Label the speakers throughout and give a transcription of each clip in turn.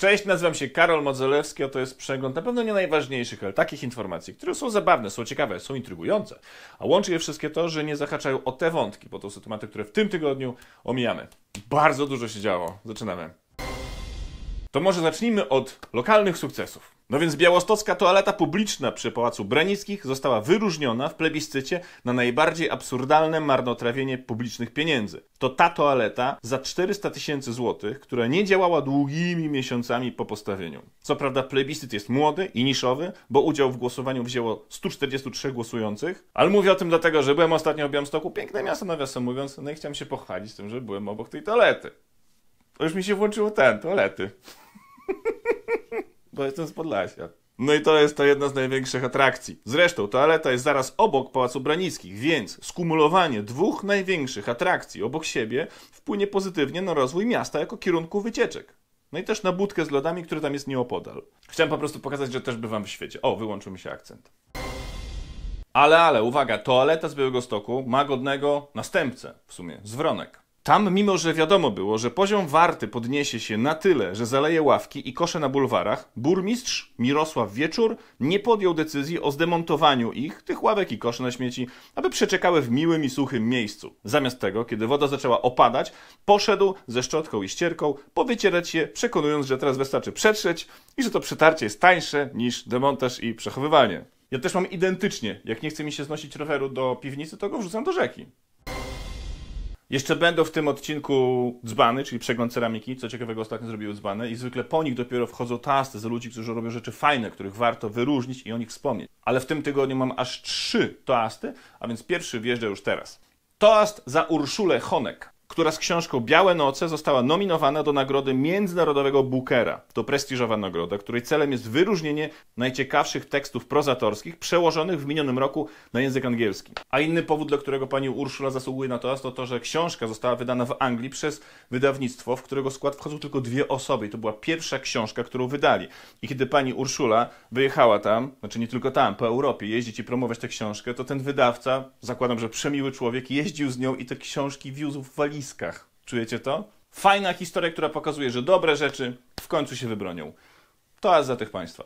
Speaker 1: Cześć, nazywam się Karol Modzelewski, a to jest przegląd na pewno nie najważniejszych, ale takich informacji, które są zabawne, są ciekawe, są intrygujące, a łączy je wszystkie to, że nie zahaczają o te wątki, bo to są tematy, które w tym tygodniu omijamy. Bardzo dużo się działo. Zaczynamy. To może zacznijmy od lokalnych sukcesów. No więc białostocka toaleta publiczna przy Pałacu Branickich została wyróżniona w plebiscycie na najbardziej absurdalne marnotrawienie publicznych pieniędzy. To ta toaleta za 400 tysięcy złotych, która nie działała długimi miesiącami po postawieniu. Co prawda plebiscyt jest młody i niszowy, bo udział w głosowaniu wzięło 143 głosujących, ale mówię o tym dlatego, że byłem ostatnio w Białymstoku, piękne miasto nawiasem mówiąc, no i chciałem się pochwalić tym, że byłem obok tej toalety. To już mi się włączyło ten, toalety. bo jestem z Podlasia. No i to jest to jedna z największych atrakcji. Zresztą toaleta jest zaraz obok Pałacu Branickich, więc skumulowanie dwóch największych atrakcji obok siebie wpłynie pozytywnie na rozwój miasta jako kierunku wycieczek. No i też na budkę z lodami, który tam jest nieopodal. Chciałem po prostu pokazać, że też bywam w świecie. O, wyłączył mi się akcent. Ale, ale, uwaga, toaleta z Białego Stoku ma godnego następcę w sumie, zwronek. Tam, mimo że wiadomo było, że poziom warty podniesie się na tyle, że zaleje ławki i kosze na bulwarach, burmistrz Mirosław Wieczór nie podjął decyzji o zdemontowaniu ich, tych ławek i koszy na śmieci, aby przeczekały w miłym i suchym miejscu. Zamiast tego, kiedy woda zaczęła opadać, poszedł ze szczotką i ścierką powycierać je, przekonując, że teraz wystarczy przetrzeć i że to przetarcie jest tańsze niż demontaż i przechowywanie. Ja też mam identycznie. Jak nie chce mi się znosić roweru do piwnicy, to go wrzucam do rzeki. Jeszcze będą w tym odcinku dzbany, czyli przegląd ceramiki. Co ciekawego, ostatnio zrobiły dzbany i zwykle po nich dopiero wchodzą tasty z ludzi, którzy robią rzeczy fajne, których warto wyróżnić i o nich wspomnieć. Ale w tym tygodniu mam aż trzy toasty, a więc pierwszy wjeżdża już teraz. Toast za Urszulę Honek która z książką Białe Noce została nominowana do nagrody Międzynarodowego Bookera. To prestiżowa nagroda, której celem jest wyróżnienie najciekawszych tekstów prozatorskich przełożonych w minionym roku na język angielski. A inny powód, dla którego pani Urszula zasługuje na to, jest to, to że książka została wydana w Anglii przez wydawnictwo, w którego skład wchodzą tylko dwie osoby. I to była pierwsza książka, którą wydali. I kiedy pani Urszula wyjechała tam, znaczy nie tylko tam, po Europie, jeździć i promować tę książkę, to ten wydawca, zakładam, że przemiły człowiek, jeździł z nią i te książki wiózł w walizie walizkach. Czujecie to? Fajna historia, która pokazuje, że dobre rzeczy w końcu się wybronią. To aż za tych Państwa.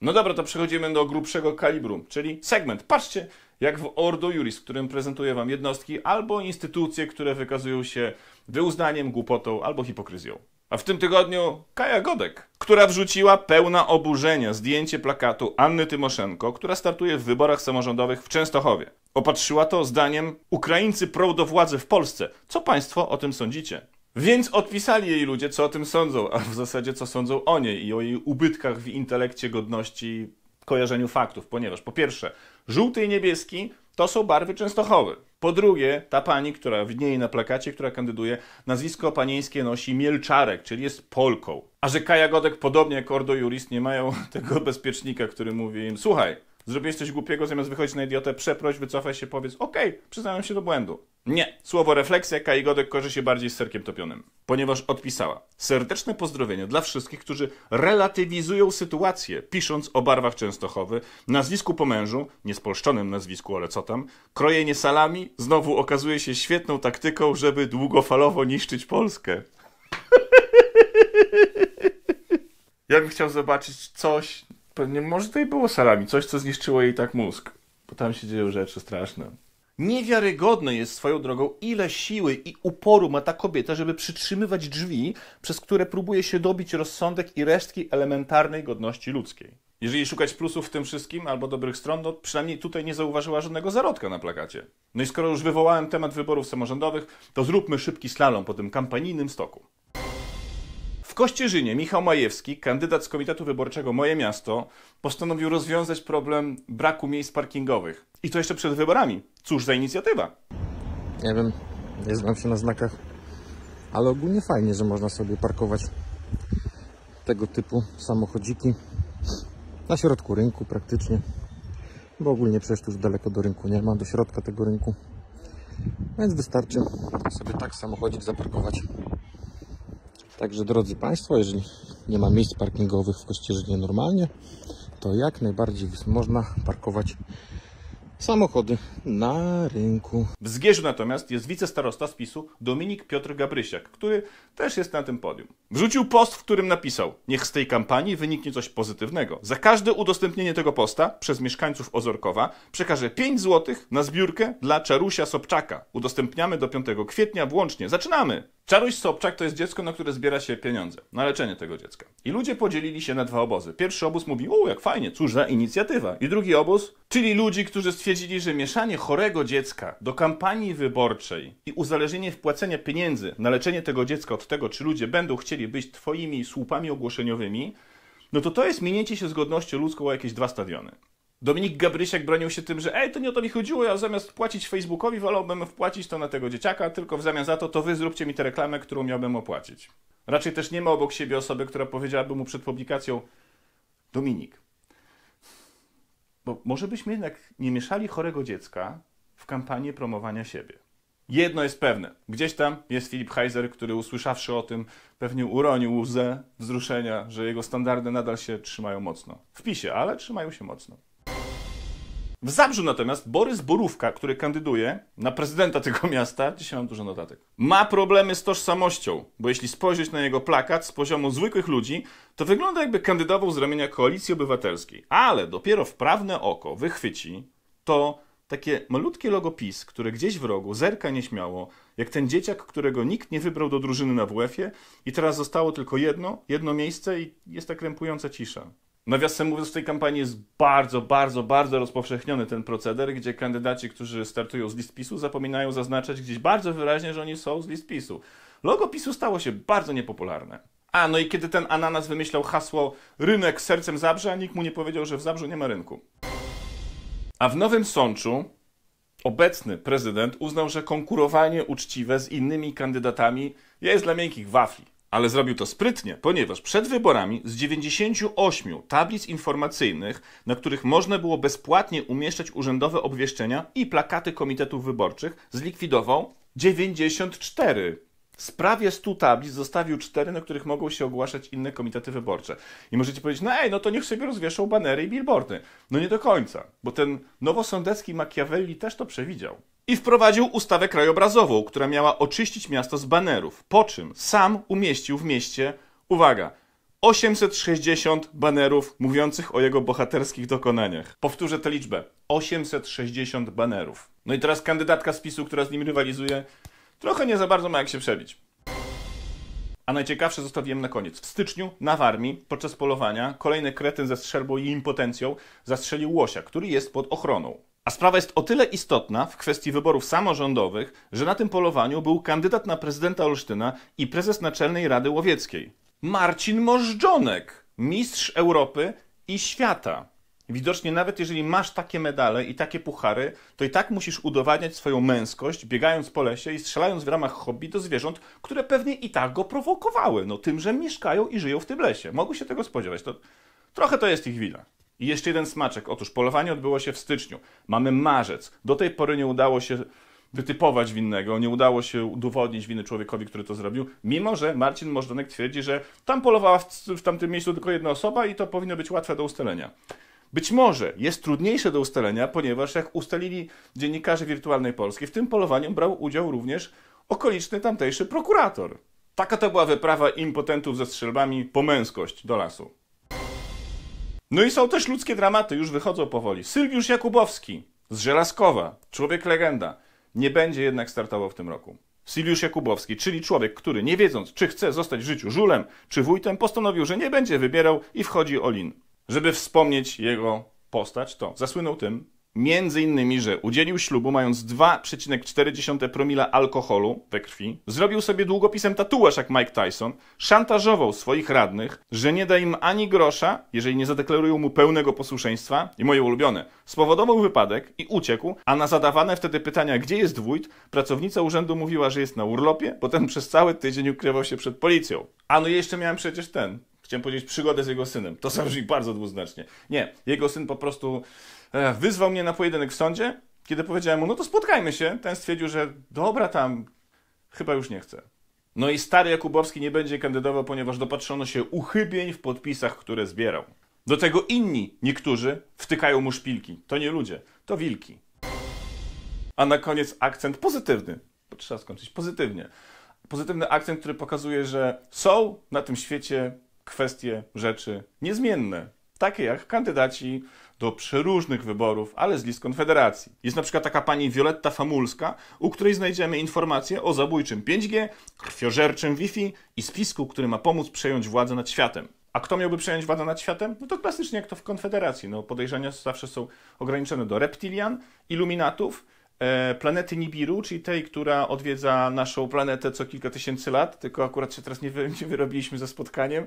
Speaker 1: No dobra, to przechodzimy do grubszego kalibru, czyli segment. Patrzcie, jak w Ordo Juris, w którym prezentuję Wam jednostki albo instytucje, które wykazują się wyuznaniem, głupotą albo hipokryzją. A w tym tygodniu Kaja Godek, która wrzuciła pełna oburzenia zdjęcie plakatu Anny Tymoszenko, która startuje w wyborach samorządowych w Częstochowie. Opatrzyła to zdaniem Ukraińcy prą do władzy w Polsce. Co państwo o tym sądzicie? Więc odpisali jej ludzie, co o tym sądzą, a w zasadzie co sądzą o niej i o jej ubytkach w intelekcie, godności, kojarzeniu faktów, ponieważ po pierwsze, żółty i niebieski to są barwy Częstochowy. Po drugie, ta pani, która widnieje na plakacie, która kandyduje, nazwisko panieńskie nosi Mielczarek, czyli jest Polką. A że Kaja Godek, podobnie jak Ordo Juris, nie mają tego bezpiecznika, który mówi im, słuchaj, zrobiłeś coś głupiego, zamiast wychodzić na idiotę, przeproś, wycofaj się, powiedz, okej, okay, przyznałem się do błędu. Nie. Słowo refleksja Kai Godek kojarzy się bardziej z serkiem topionym, ponieważ odpisała. Serdeczne pozdrowienia dla wszystkich, którzy relatywizują sytuację, pisząc o barwach Częstochowy, nazwisku po mężu, niespolszczonym nazwisku, ale co tam, krojenie salami znowu okazuje się świetną taktyką, żeby długofalowo niszczyć Polskę. Ja bym chciał zobaczyć coś Pewnie może to i było salami, coś co zniszczyło jej tak mózg, bo tam się dzieją rzeczy straszne. Niewiarygodne jest swoją drogą, ile siły i uporu ma ta kobieta, żeby przytrzymywać drzwi, przez które próbuje się dobić rozsądek i resztki elementarnej godności ludzkiej. Jeżeli szukać plusów w tym wszystkim albo dobrych stron, no przynajmniej tutaj nie zauważyła żadnego zarodka na plakacie. No i skoro już wywołałem temat wyborów samorządowych, to zróbmy szybki slalom po tym kampanijnym stoku. W Kościerzynie Michał Majewski, kandydat z Komitetu Wyborczego Moje Miasto, postanowił rozwiązać problem braku miejsc parkingowych. I to jeszcze przed wyborami. Cóż za inicjatywa? Nie wiem, nie znam się na znakach, ale ogólnie fajnie, że można sobie parkować tego typu samochodziki na środku rynku praktycznie, bo ogólnie przecież tu już daleko do rynku nie ma, do środka tego rynku, więc wystarczy sobie tak samochodzik zaparkować. Także drodzy Państwo, jeżeli nie ma miejsc parkingowych w Kościerzynie normalnie, to jak najbardziej można parkować samochody na rynku. W Zgierzu natomiast jest wicestarosta spisu Dominik Piotr Gabrysiak, który też jest na tym podium. Wrzucił post, w którym napisał Niech z tej kampanii wyniknie coś pozytywnego. Za każde udostępnienie tego posta przez mieszkańców Ozorkowa przekaże 5 zł na zbiórkę dla Czarusia Sobczaka. Udostępniamy do 5 kwietnia włącznie. Zaczynamy! Czaruś Sobczak to jest dziecko, na które zbiera się pieniądze na leczenie tego dziecka. I ludzie podzielili się na dwa obozy. Pierwszy obóz mówi, o jak fajnie, cóż za inicjatywa. I drugi obóz, czyli ludzi, którzy stwierdzili, że mieszanie chorego dziecka do kampanii wyborczej i uzależnienie wpłacenia pieniędzy na leczenie tego dziecka od tego, czy ludzie będą chcieli być twoimi słupami ogłoszeniowymi, no to to jest minięcie się zgodnością ludzką o jakieś dwa stadiony. Dominik Gabrysiak bronił się tym, że ej, to nie o to mi chodziło, ja zamiast płacić Facebookowi wolałbym wpłacić to na tego dzieciaka, tylko w zamian za to, to wy zróbcie mi tę reklamę, którą miałbym opłacić. Raczej też nie ma obok siebie osoby, która powiedziałaby mu przed publikacją Dominik, bo może byśmy jednak nie mieszali chorego dziecka w kampanię promowania siebie. Jedno jest pewne. Gdzieś tam jest Filip Heiser, który usłyszawszy o tym, pewnie uronił łzę wzruszenia, że jego standardy nadal się trzymają mocno. W PiSie, ale trzymają się mocno. W Zabrzu natomiast Borys Borówka, który kandyduje na prezydenta tego miasta, dzisiaj mam dużo notatek, ma problemy z tożsamością, bo jeśli spojrzeć na jego plakat z poziomu zwykłych ludzi, to wygląda jakby kandydował z ramienia Koalicji Obywatelskiej. Ale dopiero w prawne oko wychwyci to takie malutkie logo które gdzieś w rogu zerka nieśmiało, jak ten dzieciak, którego nikt nie wybrał do drużyny na WF-ie i teraz zostało tylko jedno, jedno miejsce i jest ta krępująca cisza. Nawiasem mówiąc, w tej kampanii jest bardzo, bardzo, bardzo rozpowszechniony ten proceder, gdzie kandydaci, którzy startują z list PiSu, zapominają zaznaczać gdzieś bardzo wyraźnie, że oni są z list PiSu. Logo PiSu stało się bardzo niepopularne. A, no i kiedy ten ananas wymyślał hasło rynek sercem Zabrze, nikt mu nie powiedział, że w Zabrzu nie ma rynku. A w Nowym Sączu obecny prezydent uznał, że konkurowanie uczciwe z innymi kandydatami jest dla miękkich wafli. Ale zrobił to sprytnie, ponieważ przed wyborami z 98 tablic informacyjnych, na których można było bezpłatnie umieszczać urzędowe obwieszczenia i plakaty komitetów wyborczych, zlikwidował 94. Z prawie 100 tablic zostawił 4, na których mogą się ogłaszać inne komitety wyborcze. I możecie powiedzieć, no ej, no to niech sobie rozwieszą banery i billboardy. No nie do końca, bo ten nowosądecki Machiavelli też to przewidział i wprowadził ustawę krajobrazową, która miała oczyścić miasto z banerów, po czym sam umieścił w mieście, uwaga, 860 banerów mówiących o jego bohaterskich dokonaniach. Powtórzę tę liczbę. 860 banerów. No i teraz kandydatka z PiSu, która z nim rywalizuje, trochę nie za bardzo ma jak się przebić. A najciekawsze zostawiłem na koniec. W styczniu na Warmii podczas polowania kolejny kretyn ze strzelbą i impotencją zastrzelił łosia, który jest pod ochroną. A sprawa jest o tyle istotna w kwestii wyborów samorządowych, że na tym polowaniu był kandydat na prezydenta Olsztyna i prezes Naczelnej Rady Łowieckiej. Marcin Możdżonek, mistrz Europy i świata. Widocznie nawet jeżeli masz takie medale i takie puchary, to i tak musisz udowadniać swoją męskość, biegając po lesie i strzelając w ramach hobby do zwierząt, które pewnie i tak go prowokowały, no tym, że mieszkają i żyją w tym lesie. Mogły się tego spodziewać, to trochę to jest ich wina. I jeszcze jeden smaczek. Otóż polowanie odbyło się w styczniu. Mamy marzec. Do tej pory nie udało się wytypować winnego, nie udało się udowodnić winy człowiekowi, który to zrobił, mimo że Marcin Możdonek twierdzi, że tam polowała w, w tamtym miejscu tylko jedna osoba i to powinno być łatwe do ustalenia. Być może jest trudniejsze do ustalenia, ponieważ jak ustalili dziennikarze Wirtualnej Polski, w tym polowaniu brał udział również okoliczny tamtejszy prokurator. Taka to była wyprawa impotentów ze strzelbami po męskość do lasu. No i są też ludzkie dramaty, już wychodzą powoli. Sylwiusz Jakubowski z Żelazkowa, człowiek legenda, nie będzie jednak startował w tym roku. Sylwiusz Jakubowski, czyli człowiek, który nie wiedząc, czy chce zostać w życiu żulem czy wójtem, postanowił, że nie będzie wybierał i wchodzi Olin. Żeby wspomnieć jego postać, to zasłynął tym, Między innymi, że udzielił ślubu mając 2,4 promila alkoholu we krwi, zrobił sobie długopisem tatuaż jak Mike Tyson, szantażował swoich radnych, że nie da im ani grosza, jeżeli nie zadeklarują mu pełnego posłuszeństwa i moje ulubione, spowodował wypadek i uciekł, a na zadawane wtedy pytania, gdzie jest Wójt, pracownica urzędu mówiła, że jest na urlopie, potem przez cały tydzień ukrywał się przed policją. A no i jeszcze miałem przecież ten, chciałem powiedzieć przygodę z jego synem. To zabrzmi bardzo dwuznacznie. Nie, jego syn po prostu E, wyzwał mnie na pojedynek w sądzie. Kiedy powiedziałem mu, no to spotkajmy się, ten stwierdził, że dobra, tam chyba już nie chce. No i stary Jakubowski nie będzie kandydował, ponieważ dopatrzono się uchybień w podpisach, które zbierał. Do tego inni, niektórzy, wtykają mu szpilki. To nie ludzie, to wilki. A na koniec akcent pozytywny. Bo trzeba skończyć pozytywnie. Pozytywny akcent, który pokazuje, że są na tym świecie kwestie, rzeczy niezmienne. Takie jak kandydaci, do przeróżnych wyborów, ale z list Konfederacji. Jest na przykład taka pani Wioletta Famulska, u której znajdziemy informacje o zabójczym 5G, krwiożerczym Wi-Fi i spisku, który ma pomóc przejąć władzę nad światem. A kto miałby przejąć władzę nad światem? No to klasycznie jak to w Konfederacji. No, podejrzenia zawsze są ograniczone do reptilian, iluminatów, e, planety Nibiru, czyli tej, która odwiedza naszą planetę co kilka tysięcy lat, tylko akurat się teraz nie, wy, nie wyrobiliśmy ze spotkaniem.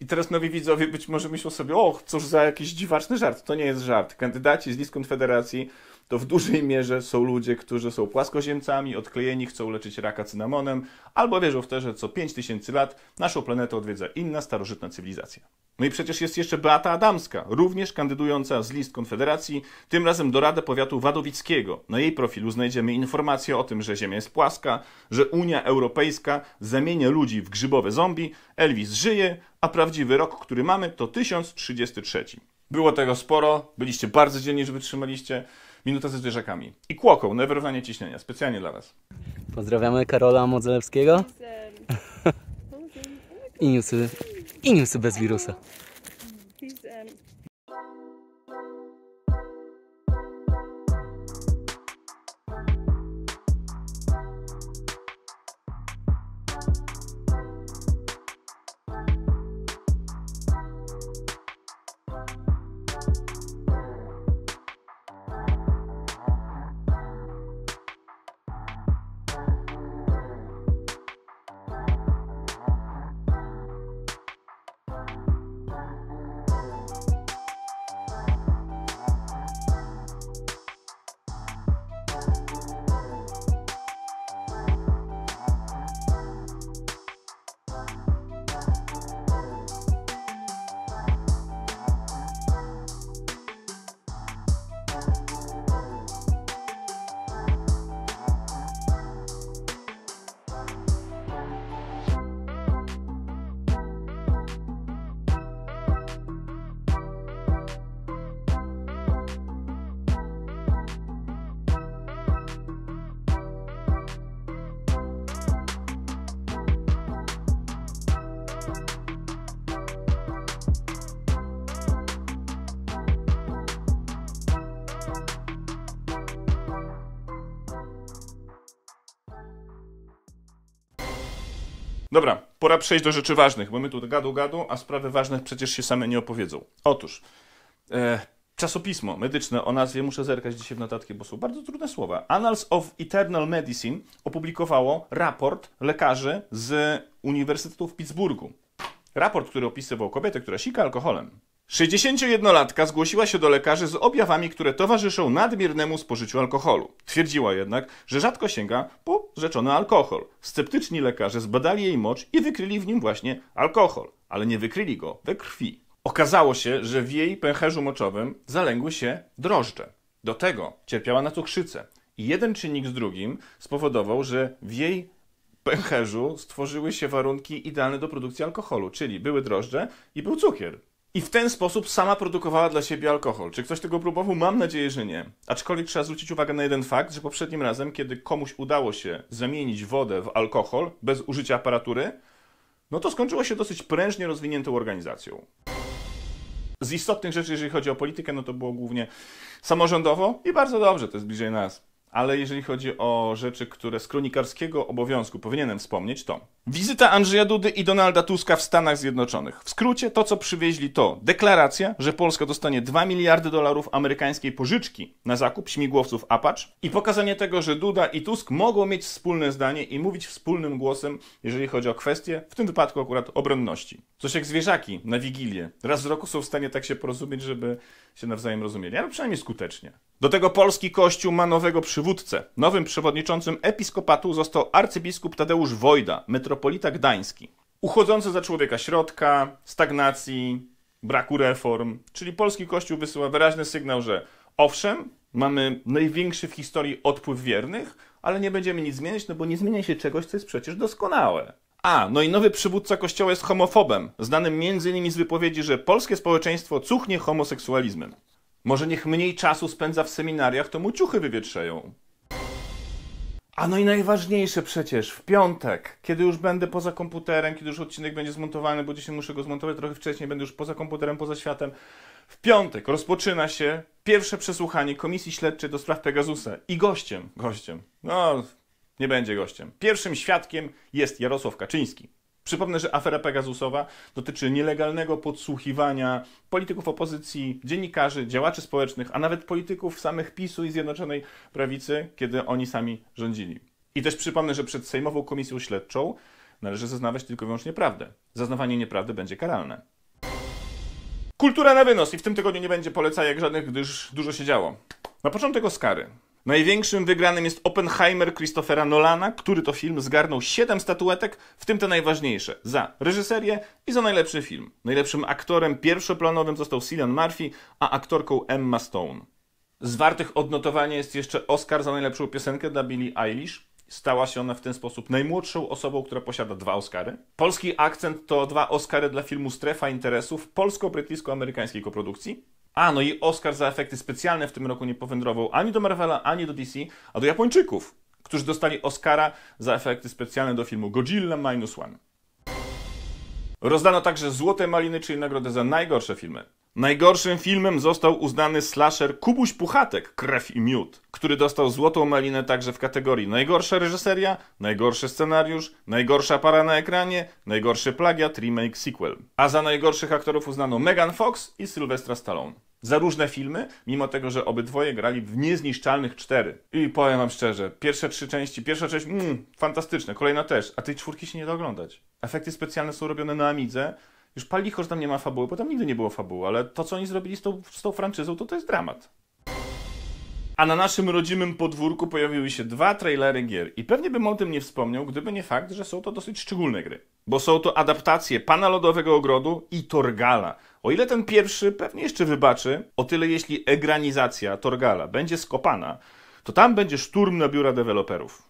Speaker 1: I teraz nowi widzowie być może myślą sobie, och, cóż za jakiś dziwaczny żart. To nie jest żart. Kandydaci z list Konfederacji to w dużej mierze są ludzie, którzy są płaskoziemcami, odklejeni, chcą leczyć raka cynamonem, albo wierzą w to, że co 5000 lat naszą planetę odwiedza inna starożytna cywilizacja. No i przecież jest jeszcze Beata Adamska, również kandydująca z list Konfederacji, tym razem do Rady Powiatu Wadowickiego. Na jej profilu znajdziemy informacje o tym, że Ziemia jest płaska, że Unia Europejska zamienia ludzi w grzybowe zombie, Elvis żyje, a prawdziwy rok, który mamy, to 1033. Było tego sporo, byliście bardzo dzielni, że wytrzymaliście. Minuta ze zwierzakami. I kłoką na wyrównanie ciśnienia, specjalnie dla Was. Pozdrawiamy Karola Modzelewskiego. Um, I newsy, i newsy bez wirusa. Um, Dobra, pora przejść do rzeczy ważnych, bo my tu gadu gadu, a sprawy ważne przecież się same nie opowiedzą. Otóż, e, czasopismo medyczne o nazwie, muszę zerkać dzisiaj w notatki, bo są bardzo trudne słowa. Annals of Eternal Medicine opublikowało raport lekarzy z Uniwersytetu w Pittsburghu. Raport, który opisywał kobietę, która sika alkoholem. 61-latka zgłosiła się do lekarzy z objawami, które towarzyszą nadmiernemu spożyciu alkoholu. Twierdziła jednak, że rzadko sięga po rzeczony alkohol. Sceptyczni lekarze zbadali jej mocz i wykryli w nim właśnie alkohol, ale nie wykryli go we krwi. Okazało się, że w jej pęcherzu moczowym zalęgły się drożdże. Do tego cierpiała na cukrzycę. I jeden czynnik z drugim spowodował, że w jej pęcherzu stworzyły się warunki idealne do produkcji alkoholu, czyli były drożdże i był cukier i w ten sposób sama produkowała dla siebie alkohol. Czy ktoś tego próbował? Mam nadzieję, że nie. Aczkolwiek trzeba zwrócić uwagę na jeden fakt, że poprzednim razem, kiedy komuś udało się zamienić wodę w alkohol bez użycia aparatury, no to skończyło się dosyć prężnie rozwiniętą organizacją. Z istotnych rzeczy, jeżeli chodzi o politykę, no to było głównie samorządowo i bardzo dobrze, to jest bliżej nas ale jeżeli chodzi o rzeczy, które z kronikarskiego obowiązku powinienem wspomnieć, to wizyta Andrzeja Dudy i Donalda Tuska w Stanach Zjednoczonych. W skrócie to, co przywieźli, to deklaracja, że Polska dostanie 2 miliardy dolarów amerykańskiej pożyczki na zakup śmigłowców Apache i pokazanie tego, że Duda i Tusk mogą mieć wspólne zdanie i mówić wspólnym głosem, jeżeli chodzi o kwestie, w tym wypadku akurat obronności. Coś jak zwierzaki na Wigilię. Raz z roku są w stanie tak się porozumieć, żeby się nawzajem rozumieli, ale przynajmniej skutecznie. Do tego polski kościół ma nowego przy przywódcę. Nowym przewodniczącym episkopatu został arcybiskup Tadeusz Wojda, metropolita gdański. Uchodzący za człowieka środka, stagnacji, braku reform, czyli polski kościół wysyła wyraźny sygnał, że owszem, mamy największy w historii odpływ wiernych, ale nie będziemy nic zmieniać, no bo nie zmienia się czegoś, co jest przecież doskonałe. A, no i nowy przywódca kościoła jest homofobem, znanym m.in. z wypowiedzi, że polskie społeczeństwo cuchnie homoseksualizmem. Może niech mniej czasu spędza w seminariach, to mu ciuchy wywietrzeją. A no i najważniejsze przecież, w piątek, kiedy już będę poza komputerem, kiedy już odcinek będzie zmontowany, bo dzisiaj muszę go zmontować trochę wcześniej, będę już poza komputerem, poza światem. W piątek rozpoczyna się pierwsze przesłuchanie Komisji Śledczej do spraw Pegasusa i gościem, gościem, no nie będzie gościem, pierwszym świadkiem jest Jarosław Kaczyński. Przypomnę, że afera Pegasusowa dotyczy nielegalnego podsłuchiwania polityków opozycji, dziennikarzy, działaczy społecznych, a nawet polityków samych PiSu i Zjednoczonej Prawicy, kiedy oni sami rządzili. I też przypomnę, że przed Sejmową Komisją Śledczą należy zeznawać tylko i wyłącznie prawdę. Zaznawanie nieprawdy będzie karalne. Kultura na wynos i w tym tygodniu nie będzie polecajek żadnych, gdyż dużo się działo. Na początek Oscary. Największym wygranym jest Oppenheimer Christophera Nolana, który to film zgarnął 7 statuetek, w tym te najważniejsze, za reżyserię i za najlepszy film. Najlepszym aktorem pierwszoplanowym został Cillian Murphy, a aktorką Emma Stone. Z wartych odnotowania jest jeszcze Oscar za najlepszą piosenkę dla Billie Eilish. Stała się ona w ten sposób najmłodszą osobą, która posiada dwa Oscary. Polski akcent to dwa Oscary dla filmu Strefa Interesów polsko-brytyjsko-amerykańskiej koprodukcji. A, no i Oscar za efekty specjalne w tym roku nie powędrował ani do Marvela, ani do DC, a do Japończyków, którzy dostali Oscara za efekty specjalne do filmu Godzilla Minus One. Rozdano także Złote Maliny, czyli nagrodę za najgorsze filmy. Najgorszym filmem został uznany slasher Kubuś Puchatek, Krew i Miód, który dostał Złotą Malinę także w kategorii Najgorsza reżyseria, Najgorszy scenariusz, Najgorsza para na ekranie, Najgorszy plagiat, remake, sequel. A za najgorszych aktorów uznano Megan Fox i Sylwestra Stallone za różne filmy, mimo tego, że obydwoje grali w niezniszczalnych cztery. I powiem wam szczerze, pierwsze trzy części, pierwsza część, mm, fantastyczne, kolejna też, a tej czwórki się nie da oglądać. Efekty specjalne są robione na Amidze, już pal licho, że tam nie ma fabuły, bo tam nigdy nie było fabuły, ale to, co oni zrobili z tą, z tą franczyzą, to to jest dramat. A na naszym rodzimym podwórku pojawiły się dwa trailery gier. I pewnie bym o tym nie wspomniał, gdyby nie fakt, że są to dosyć szczególne gry. Bo są to adaptacje Pana Lodowego Ogrodu i Torgala. O ile ten pierwszy pewnie jeszcze wybaczy, o tyle jeśli egranizacja Torgala będzie skopana, to tam będzie szturm na biura deweloperów.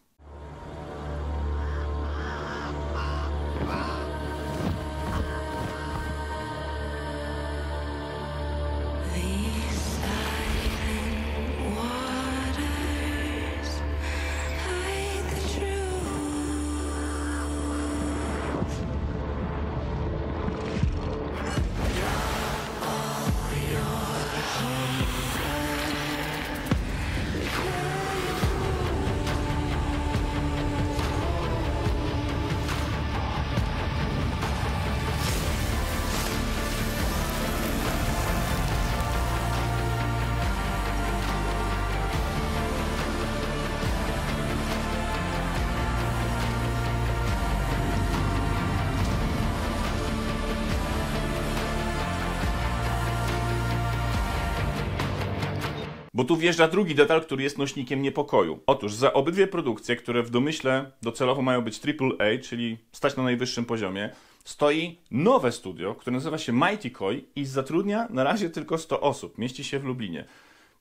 Speaker 1: tu wjeżdża drugi detal, który jest nośnikiem niepokoju. Otóż za obydwie produkcje, które w domyśle docelowo mają być AAA, czyli stać na najwyższym poziomie, stoi nowe studio, które nazywa się Mighty Koi i zatrudnia na razie tylko 100 osób. Mieści się w Lublinie.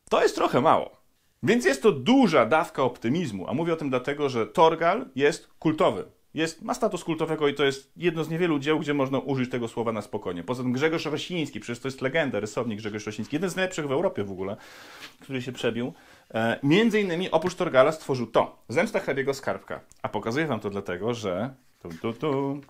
Speaker 1: To jest trochę mało. Więc jest to duża dawka optymizmu, a mówię o tym dlatego, że Torgal jest kultowy jest, ma status kultowego i to jest jedno z niewielu dzieł, gdzie można użyć tego słowa na spokojnie. Poza tym Grzegorz Rosiński, przecież to jest legenda, rysownik Grzegorz Rosiński, jeden z najlepszych w Europie w ogóle, który się przebił. E, między innymi oprócz Torgala stworzył to, Zemsta Hrabiego Skarbka. A pokazuję wam to dlatego, że tu, tu, tu.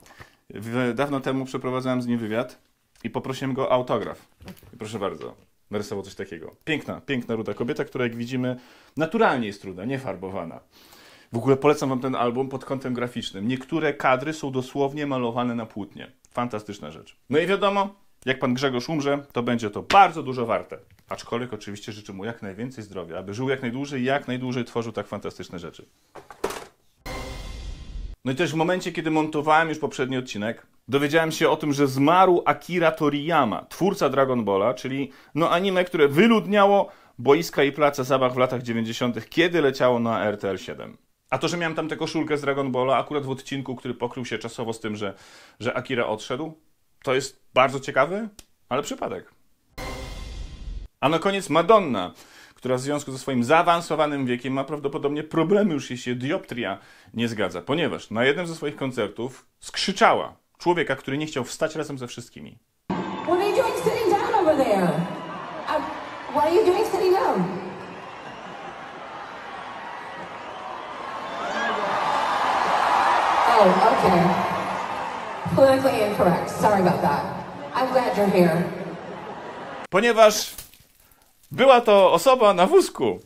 Speaker 1: W, dawno temu przeprowadzałem z nim wywiad i poprosiłem go o autograf. I proszę bardzo, narysował coś takiego. Piękna, piękna ruda kobieta, która jak widzimy naturalnie jest ruda, nie farbowana. W ogóle polecam wam ten album pod kątem graficznym. Niektóre kadry są dosłownie malowane na płótnie. Fantastyczna rzecz. No i wiadomo, jak pan Grzegorz umrze, to będzie to bardzo dużo warte. Aczkolwiek oczywiście życzę mu jak najwięcej zdrowia, aby żył jak najdłużej, jak najdłużej tworzył tak fantastyczne rzeczy. No i też w momencie, kiedy montowałem już poprzedni odcinek, dowiedziałem się o tym, że zmarł Akira Toriyama, twórca Dragon Balla, czyli no anime, które wyludniało boiska i place zabaw w latach 90., kiedy leciało na RTL 7. A to, że miałem tam tę koszulkę z Dragon Balla akurat w odcinku, który pokrył się czasowo z tym, że, że Akira odszedł, to jest bardzo ciekawy, ale przypadek. A na koniec Madonna, która w związku ze swoim zaawansowanym wiekiem ma prawdopodobnie problemy już, jeśli dioptria nie zgadza, ponieważ na jednym ze swoich koncertów skrzyczała człowieka, który nie chciał wstać razem ze wszystkimi. What are you doing sitting down over there? Uh, are you doing Oh, okay. Politically incorrect. Sorry about that. I'm glad you're here. Ponieważ była to osoba na wózku.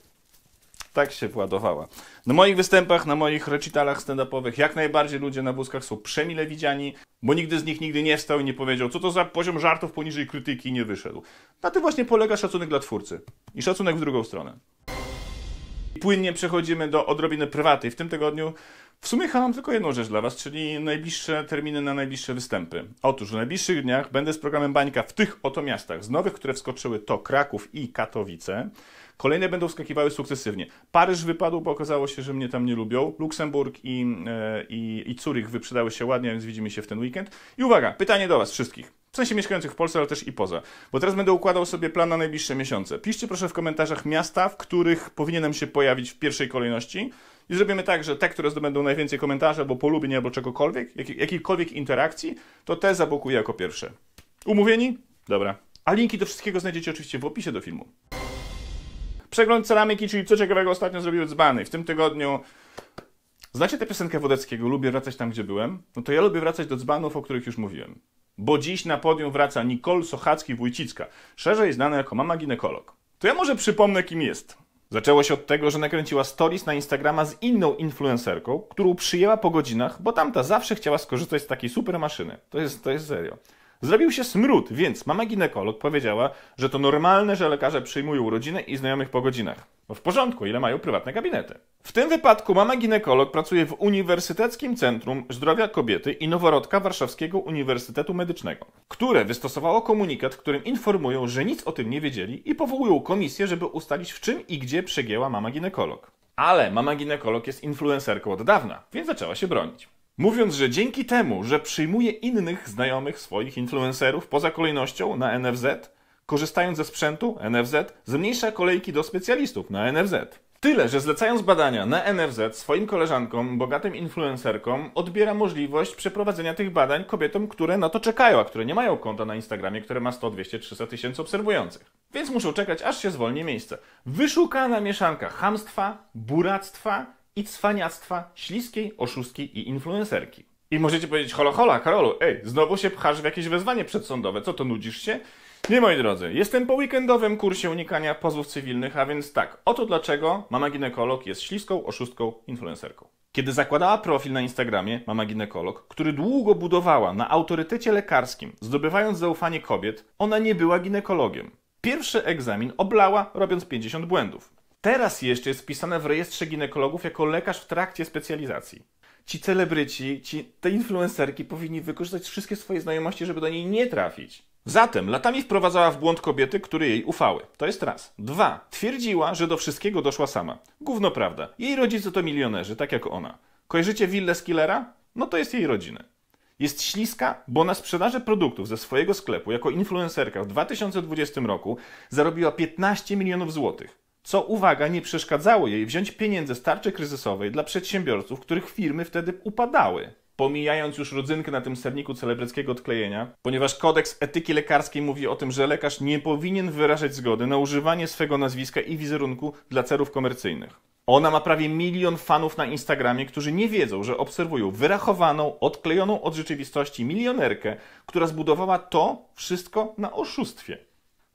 Speaker 1: Tak się władowała. Na moich występach, na moich recitalach stand-upowych jak najbardziej ludzie na wózkach są przemile widziani, bo nigdy z nich nigdy nie wstał i nie powiedział, co to za poziom żartów poniżej krytyki i nie wyszedł. Na tym właśnie polega szacunek dla twórcy i szacunek w drugą stronę płynnie przechodzimy do odrobiny prywatnej. W tym tygodniu w sumie chyba mam tylko jedną rzecz dla Was, czyli najbliższe terminy na najbliższe występy. Otóż w najbliższych dniach będę z programem Bańka w tych oto miastach. Z nowych, które wskoczyły to Kraków i Katowice. Kolejne będą skakiwały sukcesywnie. Paryż wypadł, bo okazało się, że mnie tam nie lubią. Luksemburg i, e, i, i Curych wyprzedały się ładnie, więc widzimy się w ten weekend. I uwaga, pytanie do Was wszystkich. W sensie mieszkających w Polsce, ale też i poza. Bo teraz będę układał sobie plan na najbliższe miesiące. Piszcie proszę w komentarzach miasta, w których powinienem się pojawić w pierwszej kolejności. I zrobimy tak, że te, które zdobędą najwięcej komentarzy, albo polubień, albo czegokolwiek, jakiej jakiejkolwiek interakcji, to te zabokuję jako pierwsze. Umówieni? Dobra. A linki do wszystkiego znajdziecie oczywiście w opisie do filmu. Przegląd ceramiki, czyli co ciekawego ostatnio zrobiły dzbany. W tym tygodniu Znacie tę piosenkę Wodeckiego Lubię wracać tam, gdzie byłem? No to ja lubię wracać do dzbanów, o których już mówiłem. Bo dziś na podium wraca Nicole Sochacki-Wójcicka, szerzej znana jako mama ginekolog. To ja może przypomnę, kim jest. Zaczęło się od tego, że nakręciła stories na Instagrama z inną influencerką, którą przyjęła po godzinach, bo tamta zawsze chciała skorzystać z takiej super maszyny. To jest, to jest serio. Zrobił się smród, więc mama ginekolog powiedziała, że to normalne, że lekarze przyjmują rodzinę i znajomych po godzinach. No w porządku, ile mają prywatne gabinety. W tym wypadku mama ginekolog pracuje w Uniwersyteckim Centrum Zdrowia Kobiety i Noworodka Warszawskiego Uniwersytetu Medycznego, które wystosowało komunikat, w którym informują, że nic o tym nie wiedzieli i powołują komisję, żeby ustalić w czym i gdzie przegięła mama ginekolog. Ale mama ginekolog jest influencerką od dawna, więc zaczęła się bronić mówiąc, że dzięki temu, że przyjmuje innych znajomych swoich influencerów poza kolejnością na NFZ, korzystając ze sprzętu NFZ, zmniejsza kolejki do specjalistów na NFZ. Tyle, że zlecając badania na NFZ swoim koleżankom, bogatym influencerkom, odbiera możliwość przeprowadzenia tych badań kobietom, które na to czekają, a które nie mają konta na Instagramie, które ma 100, 200, 300 tysięcy obserwujących. Więc muszą czekać, aż się zwolni miejsce. Wyszukana mieszanka hamstwa, buractwa i cwaniactwa śliskiej, oszustki i influencerki. I możecie powiedzieć, holo hola, Karolu, ej, znowu się pchasz w jakieś wezwanie przedsądowe, co to nudzisz się? Nie, moi drodzy, jestem po weekendowym kursie unikania pozwów cywilnych, a więc tak, oto dlaczego mama ginekolog jest śliską, oszustką, influencerką. Kiedy zakładała profil na Instagramie, mama ginekolog, który długo budowała na autorytecie lekarskim, zdobywając zaufanie kobiet, ona nie była ginekologiem. Pierwszy egzamin oblała, robiąc 50 błędów. Teraz jeszcze jest wpisane w rejestrze ginekologów jako lekarz w trakcie specjalizacji. Ci celebryci, ci, te influencerki powinni wykorzystać wszystkie swoje znajomości, żeby do niej nie trafić. Zatem latami wprowadzała w błąd kobiety, które jej ufały. To jest raz. Dwa. Twierdziła, że do wszystkiego doszła sama. Gówno prawda. Jej rodzice to milionerzy, tak jak ona. Kojarzycie willę z killera? No to jest jej rodzina. Jest śliska, bo na sprzedaży produktów ze swojego sklepu jako influencerka w 2020 roku zarobiła 15 milionów złotych co uwaga nie przeszkadzało jej wziąć pieniędzy z tarczy kryzysowej dla przedsiębiorców, których firmy wtedy upadały. Pomijając już rodzynkę na tym serniku celebryckiego odklejenia, ponieważ kodeks etyki lekarskiej mówi o tym, że lekarz nie powinien wyrażać zgody na używanie swego nazwiska i wizerunku dla celów komercyjnych. Ona ma prawie milion fanów na Instagramie, którzy nie wiedzą, że obserwują wyrachowaną, odklejoną od rzeczywistości milionerkę, która zbudowała to wszystko na oszustwie.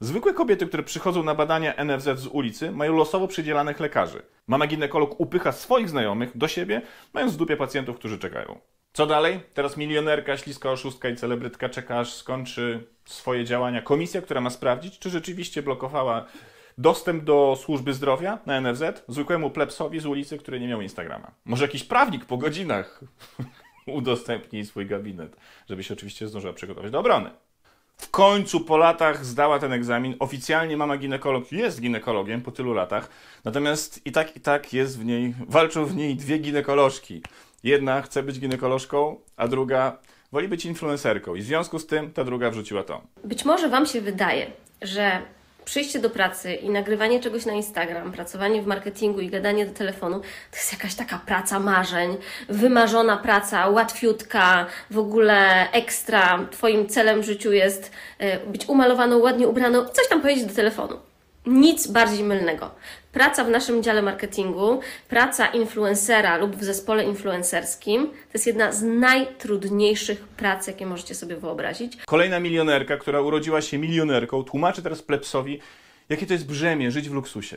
Speaker 1: Zwykłe kobiety, które przychodzą na badania NFZ z ulicy, mają losowo przydzielanych lekarzy. Mama ginekolog upycha swoich znajomych do siebie, mając w dupie pacjentów, którzy czekają. Co dalej? Teraz milionerka, śliska oszustka i celebrytka czeka, aż skończy swoje działania komisja, która ma sprawdzić, czy rzeczywiście blokowała dostęp do służby zdrowia na NFZ zwykłemu plepsowi z ulicy, który nie miał Instagrama. Może jakiś prawnik po godzinach udostępni swój gabinet, żeby się oczywiście zdążyła przygotować do obrony w końcu po latach zdała ten egzamin. Oficjalnie mama ginekolog jest ginekologiem po tylu latach, natomiast i tak, i tak jest w niej, walczą w niej dwie ginekolożki. Jedna chce być ginekolożką, a druga woli być influencerką i w związku z tym ta druga wrzuciła to. Być może wam się wydaje, że przyjście do pracy i nagrywanie czegoś na Instagram, pracowanie w marketingu i gadanie do telefonu, to jest jakaś taka praca marzeń, wymarzona praca, łatwiutka, w ogóle ekstra. Twoim celem w życiu jest e, być umalowaną, ładnie ubraną coś tam powiedzieć do telefonu. Nic bardziej mylnego praca w naszym dziale marketingu, praca influencera lub w zespole influencerskim to jest jedna z najtrudniejszych prac, jakie możecie sobie wyobrazić. Kolejna milionerka, która urodziła się milionerką, tłumaczy teraz plepsowi, jakie to jest brzemię żyć w luksusie.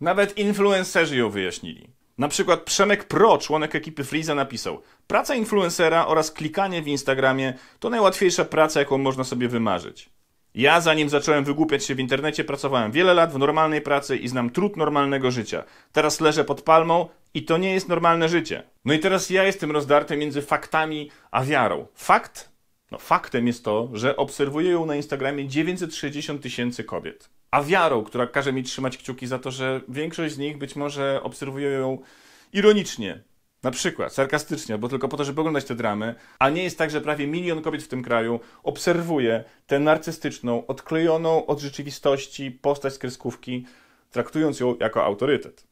Speaker 1: Nawet influencerzy ją wyjaśnili. Na przykład Przemek Pro, członek ekipy Freeza, napisał: Praca influencera oraz klikanie w Instagramie to najłatwiejsza praca, jaką można sobie wymarzyć. Ja zanim zacząłem wygłupiać się w internecie, pracowałem wiele lat w normalnej pracy i znam trud normalnego życia. Teraz leżę pod palmą i to nie jest normalne życie. No i teraz ja jestem rozdarty między faktami a wiarą. Fakt? No faktem jest to, że obserwuję ją na Instagramie 960 tysięcy kobiet. A wiarą, która każe mi trzymać kciuki za to, że większość z nich być może obserwuje ją ironicznie, na przykład, sarkastycznie, bo tylko po to, żeby oglądać te dramy, a nie jest tak, że prawie milion kobiet w tym kraju obserwuje tę narcystyczną, odklejoną od rzeczywistości postać z kreskówki, traktując ją jako autorytet.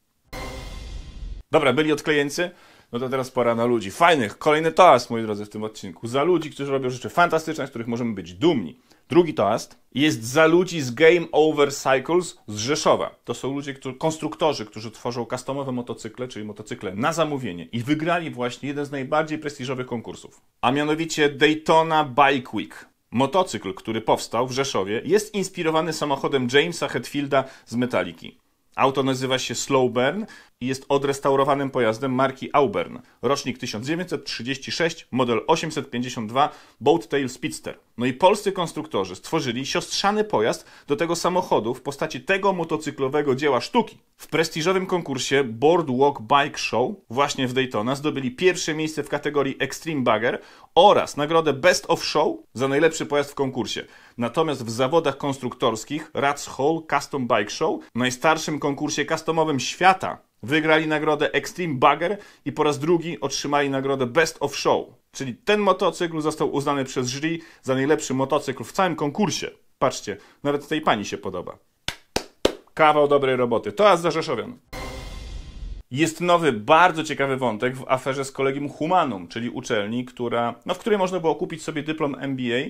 Speaker 1: Dobra, byli odklejeńcy? No to teraz pora na ludzi. Fajnych, kolejny toast, moi drodzy, w tym odcinku. Za ludzi, którzy robią rzeczy fantastyczne, z których możemy być dumni. Drugi toast jest za ludzi z Game Over Cycles z Rzeszowa. To są ludzie, którzy, konstruktorzy, którzy tworzą customowe motocykle, czyli motocykle na zamówienie i wygrali właśnie jeden z najbardziej prestiżowych konkursów, a mianowicie Daytona Bike Week. Motocykl, który powstał w Rzeszowie, jest inspirowany samochodem Jamesa Hetfielda z Metaliki. Auto nazywa się Slow Burn i jest odrestaurowanym pojazdem marki Auburn, rocznik 1936, model 852 Boat Tail Speedster. No i polscy konstruktorzy stworzyli siostrzany pojazd do tego samochodu w postaci tego motocyklowego dzieła sztuki. W prestiżowym konkursie Boardwalk Bike Show właśnie w Daytona zdobyli pierwsze miejsce w kategorii Extreme Bagger oraz nagrodę Best of Show za najlepszy pojazd w konkursie. Natomiast w zawodach konstruktorskich Rats Hall Custom Bike Show, najstarszym konkursie customowym świata, Wygrali nagrodę Extreme Bagger i po raz drugi otrzymali nagrodę Best of Show. Czyli ten motocykl został uznany przez jury za najlepszy motocykl w całym konkursie. Patrzcie, nawet tej pani się podoba. Kawał dobrej roboty. To jest za Jest nowy, bardzo ciekawy wątek w aferze z Kolegium Humanum, czyli uczelni, która, no, w której można było kupić sobie dyplom MBA,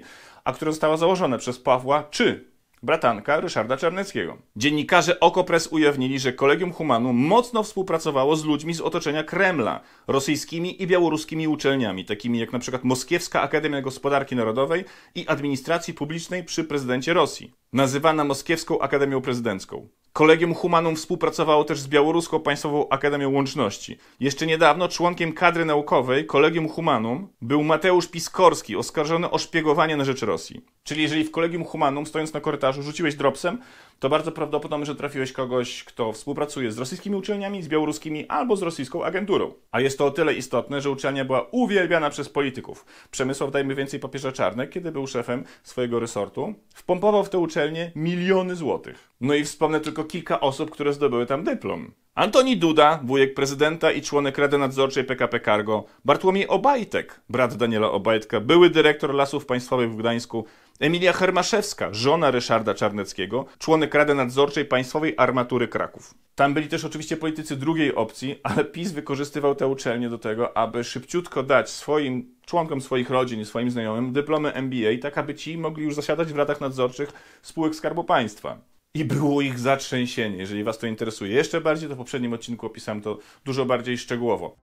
Speaker 1: a która została założona przez Pawła czy bratanka Ryszarda Czarneckiego. Dziennikarze Okopres ujawnili, że Kolegium Humanum mocno współpracowało z ludźmi z otoczenia Kremla, rosyjskimi i białoruskimi uczelniami, takimi jak np. Moskiewska Akademia Gospodarki Narodowej i Administracji Publicznej przy prezydencie Rosji, nazywana Moskiewską Akademią Prezydencką. Kolegium Humanum współpracowało też z Białoruską Państwową Akademią Łączności. Jeszcze niedawno członkiem kadry naukowej Kolegium Humanum był Mateusz Piskorski, oskarżony o szpiegowanie na rzecz Rosji. Czyli jeżeli w kolegium humanum, stojąc na korytarzu, rzuciłeś dropsem, to bardzo prawdopodobne, że trafiłeś kogoś, kto współpracuje z rosyjskimi uczelniami, z białoruskimi albo z rosyjską agenturą. A jest to o tyle istotne, że uczelnia była uwielbiana przez polityków. Przemysław, dajmy więcej papieża Czarnek, kiedy był szefem swojego resortu, wpompował w tę uczelnię miliony złotych. No i wspomnę tylko kilka osób, które zdobyły tam dyplom. Antoni Duda, wujek prezydenta i członek Rady Nadzorczej PKP Cargo, Bartłomiej Obajtek, brat Daniela Obajtka, były dyrektor Lasów Państwowych w Gdańsku, Emilia Hermaszewska, żona Ryszarda Czarneckiego, członek Rady Nadzorczej Państwowej Armatury Kraków. Tam byli też oczywiście politycy drugiej opcji, ale PiS wykorzystywał tę uczelnię do tego, aby szybciutko dać swoim członkom swoich rodzin i swoim znajomym dyplomy MBA, tak aby ci mogli już zasiadać w radach nadzorczych spółek Skarbu Państwa i było ich zatrzęsienie. Jeżeli Was to interesuje jeszcze bardziej, to w poprzednim odcinku opisałem to dużo bardziej szczegółowo.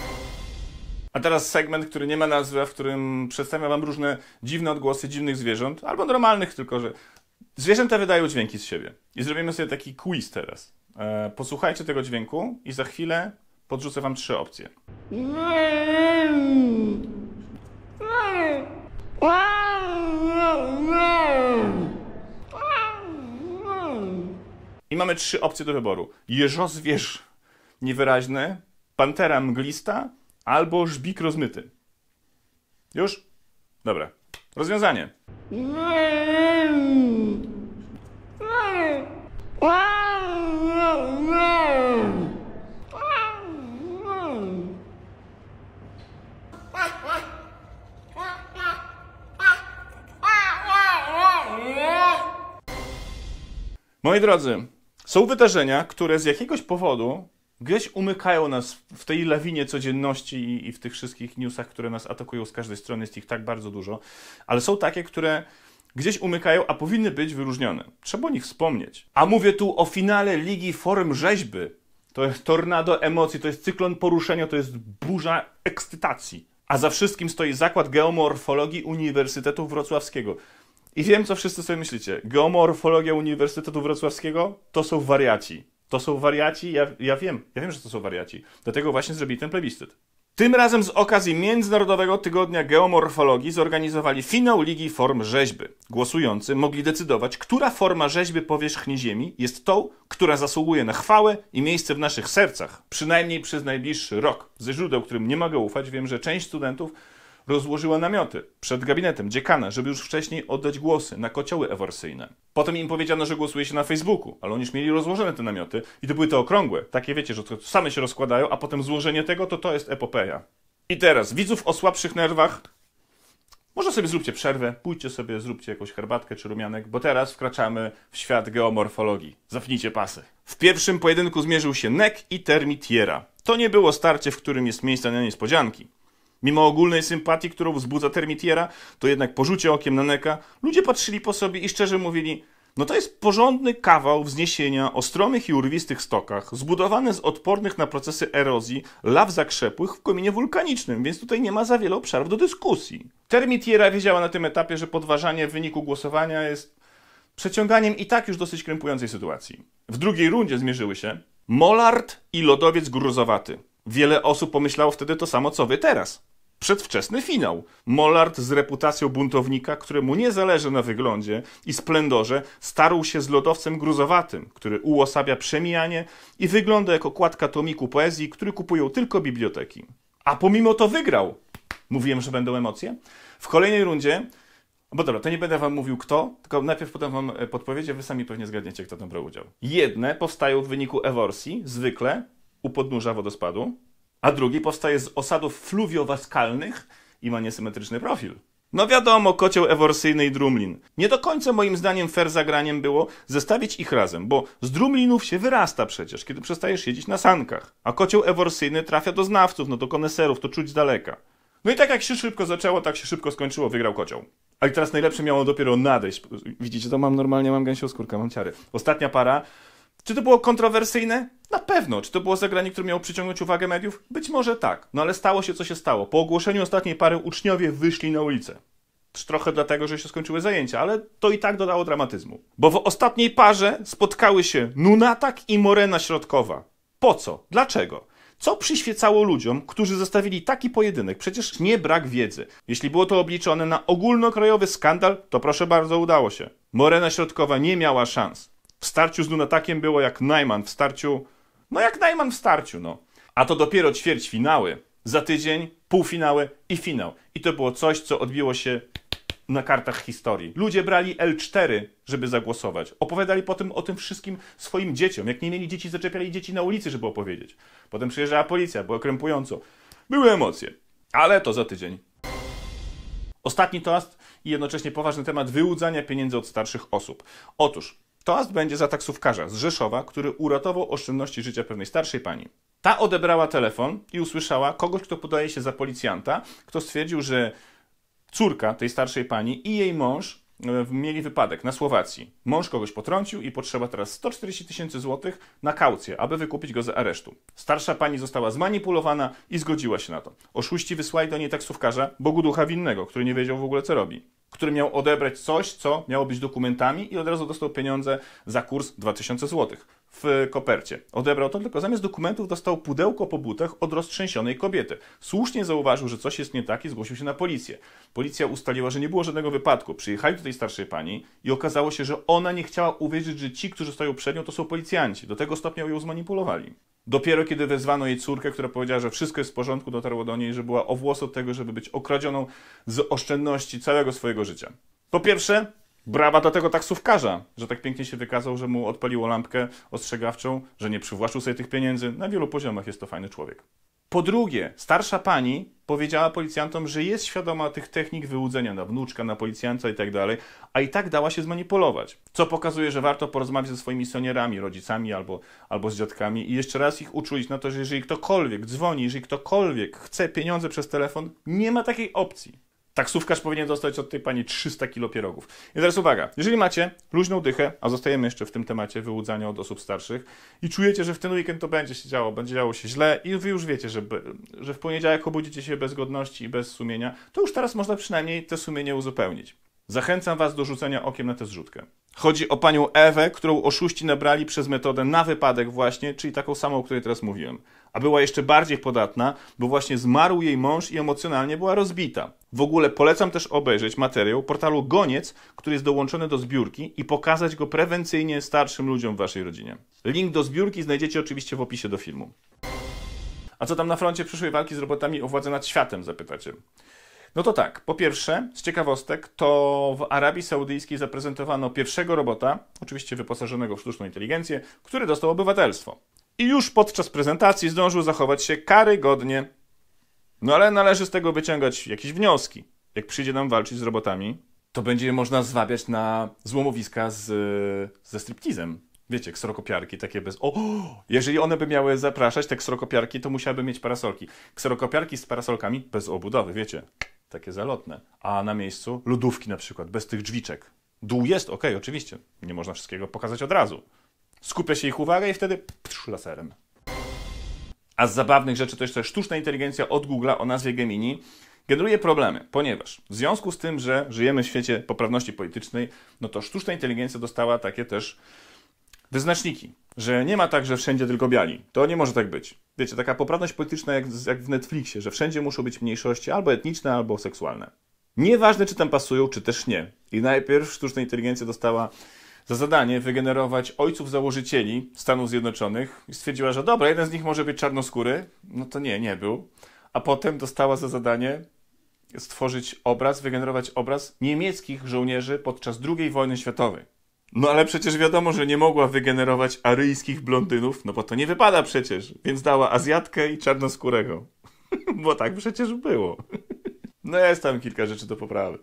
Speaker 1: A teraz segment, który nie ma nazwy, a w którym przedstawiam Wam różne dziwne odgłosy dziwnych zwierząt, albo normalnych, tylko że zwierzęta wydają dźwięki z siebie. I zrobimy sobie taki quiz teraz. E, posłuchajcie tego dźwięku i za chwilę podrzucę Wam trzy opcje. I mamy trzy opcje do wyboru. Jeżozwierz niewyraźny, pantera mglista albo żbik rozmyty. Już? Dobra. Rozwiązanie. Moi drodzy, są wydarzenia, które z jakiegoś powodu gdzieś umykają nas w tej lawinie codzienności i, w tych wszystkich newsach, które nas atakują z każdej strony, jest ich tak bardzo dużo, ale są takie, które gdzieś umykają, a powinny być wyróżnione. Trzeba o nich wspomnieć. A mówię tu o finale Ligi Form Rzeźby. To jest tornado emocji, to jest cyklon poruszenia, to jest burza ekscytacji. A za wszystkim stoi Zakład Geomorfologii Uniwersytetu Wrocławskiego. I wiem, co wszyscy sobie myślicie. Geomorfologia Uniwersytetu Wrocławskiego to są wariaci. To są wariaci, ja, ja wiem, ja wiem, że to są wariaci. Dlatego właśnie zrobili ten plebiscyt. Tym razem z okazji Międzynarodowego Tygodnia Geomorfologii zorganizowali finał Ligi Form Rzeźby. Głosujący mogli decydować, która forma rzeźby powierzchni Ziemi jest tą, która zasługuje na chwałę i miejsce w naszych sercach, przynajmniej przez najbliższy rok. Ze źródeł, którym nie mogę ufać, wiem, że część studentów rozłożyła namioty przed gabinetem dziekana, żeby już wcześniej oddać głosy na kocioły eworsyjne. Potem im powiedziano, że głosuje się na Facebooku, ale oni już mieli rozłożone te namioty i to były te okrągłe, takie wiecie, że same się rozkładają, a potem złożenie tego to to jest epopeja. I teraz, widzów o słabszych nerwach, może sobie zróbcie przerwę, pójdźcie sobie, zróbcie jakąś herbatkę czy rumianek, bo teraz wkraczamy w świat geomorfologii. Zapnijcie pasy. W pierwszym pojedynku zmierzył się Nek i Termitiera. To nie było starcie, w którym jest miejsce na niespodzianki. Mimo ogólnej sympatii, którą wzbudza Termitiera, to jednak porzucie okiem na Neka ludzie patrzyli po sobie i szczerze mówili no to jest porządny kawał wzniesienia o stromych i urwistych stokach, zbudowany z odpornych na procesy erozji law zakrzepłych w kominie wulkanicznym, więc tutaj nie ma za wiele obszarów do dyskusji. Termitiera wiedziała na tym etapie, że podważanie wyniku głosowania jest przeciąganiem i tak już dosyć krępującej sytuacji. W drugiej rundzie zmierzyły się Molard i lodowiec gruzowaty. Wiele osób pomyślało wtedy to samo, co wy teraz przedwczesny finał. Mollard z reputacją buntownika, któremu nie zależy na wyglądzie i splendorze, starł się z lodowcem gruzowatym, który uosabia przemijanie i wygląda jako kładka tomiku poezji, który kupują tylko biblioteki. A pomimo to wygrał. Mówiłem, że będą emocje. W kolejnej rundzie bo dobra, to nie będę wam mówił kto, tylko najpierw potem wam e, podpowiedzi, wy sami pewnie zgadniecie, kto tam brał udział. Jedne powstają w wyniku eworsji, zwykle u podnóża wodospadu a drugi powstaje z osadów fluwiowaskalnych i ma niesymetryczny profil. No wiadomo, kocioł eworsyjny i drumlin. Nie do końca moim zdaniem fair zagraniem było zestawić ich razem, bo z drumlinów się wyrasta przecież, kiedy przestajesz siedzieć na sankach. A kocioł eworsyjny trafia do znawców, no do koneserów, to czuć z daleka. No i tak jak się szybko zaczęło, tak się szybko skończyło, wygrał kocioł. Ale teraz najlepsze miało dopiero nadejść. Widzicie, to mam normalnie, mam gęsią skórkę, mam ciary. Ostatnia para czy to było kontrowersyjne? Na pewno. Czy to było zagranie, które miało przyciągnąć uwagę mediów? Być może tak. No ale stało się, co się stało. Po ogłoszeniu ostatniej pary uczniowie wyszli na ulicę. Trochę dlatego, że się skończyły zajęcia, ale to i tak dodało dramatyzmu. Bo w ostatniej parze spotkały się Nunatak i Morena Środkowa. Po co? Dlaczego? Co przyświecało ludziom, którzy zostawili taki pojedynek? Przecież nie brak wiedzy. Jeśli było to obliczone na ogólnokrajowy skandal, to proszę bardzo, udało się. Morena Środkowa nie miała szans. W starciu z Lunatakiem było jak Najman w starciu. No jak Najman w starciu, no. A to dopiero finały. Za tydzień, półfinały i finał. I to było coś, co odbiło się na kartach historii. Ludzie brali L4, żeby zagłosować. Opowiadali potem o tym wszystkim swoim dzieciom. Jak nie mieli dzieci, zaczepiali dzieci na ulicy, żeby opowiedzieć. Potem przyjeżdżała policja, było krępująco. Były emocje. Ale to za tydzień. Ostatni toast i jednocześnie poważny temat wyłudzania pieniędzy od starszych osób. Otóż Toast będzie za taksówkarza z Rzeszowa, który uratował oszczędności życia pewnej starszej pani. Ta odebrała telefon i usłyszała kogoś, kto podaje się za policjanta, kto stwierdził, że córka tej starszej pani i jej mąż E, mieli wypadek na Słowacji. Mąż kogoś potrącił i potrzeba teraz 140 tysięcy złotych na kaucję, aby wykupić go z aresztu. Starsza pani została zmanipulowana i zgodziła się na to. Oszuści wysłali do niej taksówkarza, Bogu ducha winnego, który nie wiedział w ogóle co robi. Który miał odebrać coś, co miało być dokumentami i od razu dostał pieniądze za kurs 2000 złotych w kopercie. Odebrał to, tylko zamiast dokumentów dostał pudełko po butach od roztrzęsionej kobiety. Słusznie zauważył, że coś jest nie tak i zgłosił się na policję. Policja ustaliła, że nie było żadnego wypadku. Przyjechali do tej starszej pani i okazało się, że ona nie chciała uwierzyć, że ci, którzy stoją przed nią, to są policjanci. Do tego stopnia ją zmanipulowali. Dopiero kiedy wezwano jej córkę, która powiedziała, że wszystko jest w porządku, dotarło do niej, że była o włos od tego, żeby być okradzioną z oszczędności całego swojego życia. Po pierwsze, Brawa dla tego taksówkarza, że tak pięknie się wykazał, że mu odpaliło lampkę ostrzegawczą, że nie przywłaszczył sobie tych pieniędzy. Na wielu poziomach jest to fajny człowiek. Po drugie, starsza pani powiedziała policjantom, że jest świadoma tych technik wyłudzenia na wnuczka, na policjanta i tak dalej, a i tak dała się zmanipulować. Co pokazuje, że warto porozmawiać ze swoimi sonierami, rodzicami albo, albo z dziadkami i jeszcze raz ich uczulić na to, że jeżeli ktokolwiek dzwoni, jeżeli ktokolwiek chce pieniądze przez telefon, nie ma takiej opcji. Taksówkarz powinien dostać od tej pani 300 kilo pierogów. I teraz uwaga, jeżeli macie luźną dychę, a zostajemy jeszcze w tym temacie wyłudzania od osób starszych i czujecie, że w ten weekend to będzie się działo, będzie działo się źle i wy już wiecie, że, że w poniedziałek obudzicie się bez godności i bez sumienia, to już teraz można przynajmniej te sumienie uzupełnić. Zachęcam Was do rzucenia okiem na tę zrzutkę. Chodzi o panią Ewę, którą oszuści nabrali przez metodę na wypadek właśnie, czyli taką samą, o której teraz mówiłem. A była jeszcze bardziej podatna, bo właśnie zmarł jej mąż i emocjonalnie była rozbita. W ogóle polecam też obejrzeć materiał portalu Goniec, który jest dołączony do zbiórki i pokazać go prewencyjnie starszym ludziom w Waszej rodzinie. Link do zbiórki znajdziecie oczywiście w opisie do filmu. A co tam na froncie przyszłej walki z robotami o władzę nad światem, zapytacie? No to tak, po pierwsze, z ciekawostek, to w Arabii Saudyjskiej zaprezentowano pierwszego robota, oczywiście wyposażonego w sztuczną inteligencję, który dostał obywatelstwo. I już podczas prezentacji zdążył zachować się karygodnie. No ale należy z tego wyciągać jakieś wnioski. Jak przyjdzie nam walczyć z robotami, to będzie można zwabiać na złomowiska z, ze striptizem. Wiecie, kserokopiarki takie bez... O, Jeżeli one by miały zapraszać te kserokopiarki, to musiałyby mieć parasolki. Kserokopiarki z parasolkami bez obudowy, wiecie takie zalotne. A na miejscu lodówki na przykład, bez tych drzwiczek. Dół jest, ok, oczywiście. Nie można wszystkiego pokazać od razu. Skupia się ich uwagę i wtedy psz, laserem. A z zabawnych rzeczy to jeszcze sztuczna inteligencja od Google'a o nazwie Gemini generuje problemy, ponieważ w związku z tym, że żyjemy w świecie poprawności politycznej, no to sztuczna inteligencja dostała takie też wyznaczniki że nie ma tak, że wszędzie tylko biali. To nie może tak być. Wiecie, taka poprawność polityczna jak, jak w Netflixie, że wszędzie muszą być mniejszości albo etniczne, albo seksualne. Nieważne, czy tam pasują, czy też nie. I najpierw sztuczna inteligencja dostała za zadanie wygenerować ojców założycieli Stanów Zjednoczonych i stwierdziła, że dobra, jeden z nich może być czarnoskóry. No to nie, nie był. A potem dostała za zadanie stworzyć obraz, wygenerować obraz niemieckich żołnierzy podczas II wojny światowej. No ale przecież wiadomo, że nie mogła wygenerować aryjskich blondynów, no bo to nie wypada przecież, więc dała Azjatkę i czarnoskórego. bo tak przecież było. no jest tam kilka rzeczy do poprawy.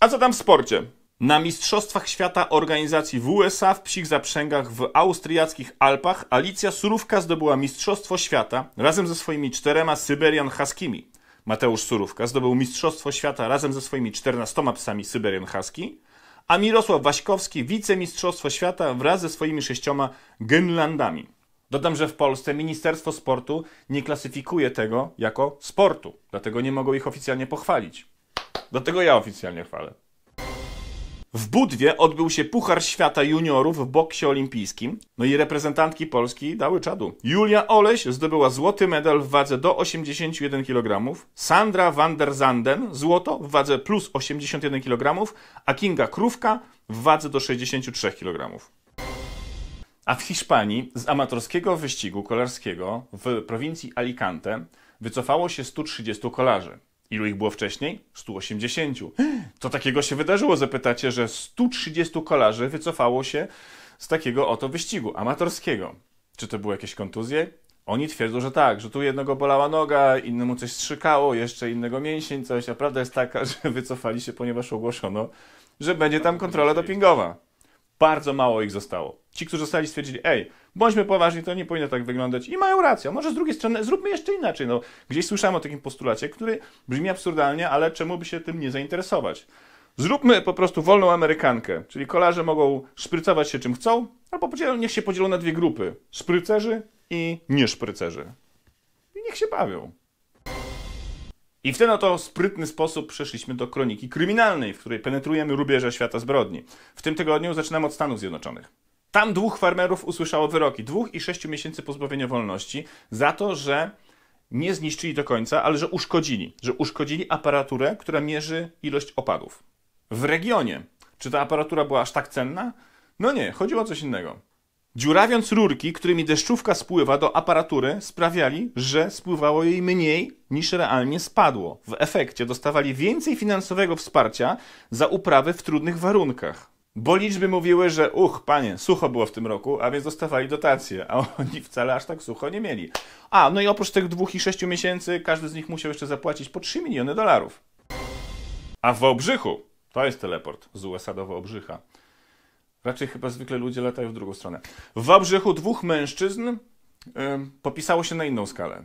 Speaker 1: A co tam w sporcie? Na Mistrzostwach Świata organizacji w USA w psich zaprzęgach w austriackich Alpach Alicja Surówka zdobyła Mistrzostwo Świata razem ze swoimi czterema Syberian Haskimi. Mateusz Surówka zdobył Mistrzostwo Świata razem ze swoimi czternastoma psami Syberian Husky, a Mirosław Waśkowski wicemistrzostwo świata wraz ze swoimi sześcioma Gynlandami. Dodam, że w Polsce Ministerstwo Sportu nie klasyfikuje tego jako sportu, dlatego nie mogą ich oficjalnie pochwalić. Do tego ja oficjalnie chwalę. W Budwie odbył się Puchar Świata Juniorów w boksie olimpijskim. No i reprezentantki Polski dały czadu. Julia Oleś zdobyła złoty medal w wadze do 81 kg, Sandra van der Zanden złoto w wadze plus 81 kg, a Kinga Krówka w wadze do 63 kg. A w Hiszpanii z amatorskiego wyścigu kolarskiego w prowincji Alicante wycofało się 130 kolarzy. Ilu ich było wcześniej? 180. Co takiego się wydarzyło? Zapytacie, że 130 kolarzy wycofało się z takiego oto wyścigu amatorskiego. Czy to były jakieś kontuzje? Oni twierdzą, że tak, że tu jednego bolała noga, innemu coś strzykało, jeszcze innego mięsień, coś, a prawda jest taka, że wycofali się, ponieważ ogłoszono, że będzie tam kontrola dopingowa. Bardzo mało ich zostało. Ci, którzy zostali, stwierdzili, ej, bądźmy poważni, to nie powinno tak wyglądać. I mają rację. Może z drugiej strony zróbmy jeszcze inaczej. No, gdzieś słyszałem o takim postulacie, który brzmi absurdalnie, ale czemu by się tym nie zainteresować? Zróbmy po prostu wolną Amerykankę, czyli kolarze mogą szprycować się czym chcą, albo niech się podzielą na dwie grupy. Szprycerzy i nieszprycerzy. I niech się bawią. I w ten oto sprytny sposób przeszliśmy do kroniki kryminalnej, w której penetrujemy rubieże świata zbrodni. W tym tygodniu zaczynam od Stanów Zjednoczonych. Tam dwóch farmerów usłyszało wyroki, dwóch i sześciu miesięcy pozbawienia wolności za to, że nie zniszczyli do końca, ale że uszkodzili, że uszkodzili aparaturę, która mierzy ilość opadów. W regionie. Czy ta aparatura była aż tak cenna? No nie, chodziło o coś innego. Dziurawiąc rurki, którymi deszczówka spływa do aparatury, sprawiali, że spływało jej mniej niż realnie spadło. W efekcie dostawali więcej finansowego wsparcia za uprawy w trudnych warunkach. Bo liczby mówiły, że uch, panie, sucho było w tym roku, a więc dostawali dotacje, a oni wcale aż tak sucho nie mieli. A, no i oprócz tych dwóch i sześciu miesięcy, każdy z nich musiał jeszcze zapłacić po 3 miliony dolarów. A w Obrzychu, to jest teleport z USA do Wałbrzycha, Raczej chyba zwykle ludzie latają w drugą stronę. W Wałbrzychu dwóch mężczyzn yy, popisało się na inną skalę.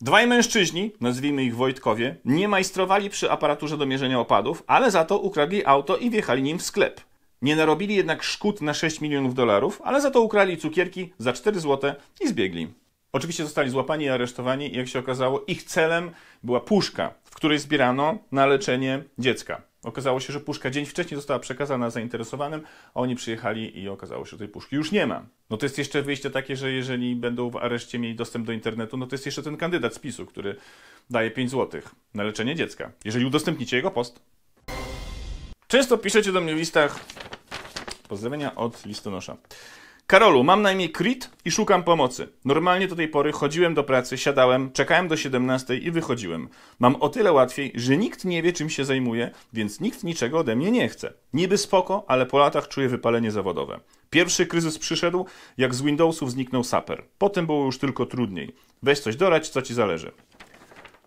Speaker 1: Dwaj mężczyźni, nazwijmy ich Wojtkowie, nie majstrowali przy aparaturze do mierzenia opadów, ale za to ukradli auto i wjechali nim w sklep. Nie narobili jednak szkód na 6 milionów dolarów, ale za to ukrali cukierki za 4 złote i zbiegli. Oczywiście zostali złapani i aresztowani, i jak się okazało, ich celem była puszka, w której zbierano na leczenie dziecka. Okazało się, że puszka dzień wcześniej została przekazana zainteresowanym, a oni przyjechali i okazało się, że tej puszki już nie ma. No to jest jeszcze wyjście takie, że jeżeli będą w areszcie mieli dostęp do internetu, no to jest jeszcze ten kandydat z PiSu, który daje 5 zł na leczenie dziecka, jeżeli udostępnicie jego post. Często piszecie do mnie w listach pozdrowienia od listonosza. Karolu, mam na imię Krit i szukam pomocy. Normalnie do tej pory chodziłem do pracy, siadałem, czekałem do 17 i wychodziłem. Mam o tyle łatwiej, że nikt nie wie, czym się zajmuję, więc nikt niczego ode mnie nie chce. Niby spoko, ale po latach czuję wypalenie zawodowe. Pierwszy kryzys przyszedł, jak z Windowsów zniknął Saper. Potem było już tylko trudniej. Weź coś dorać, co ci zależy.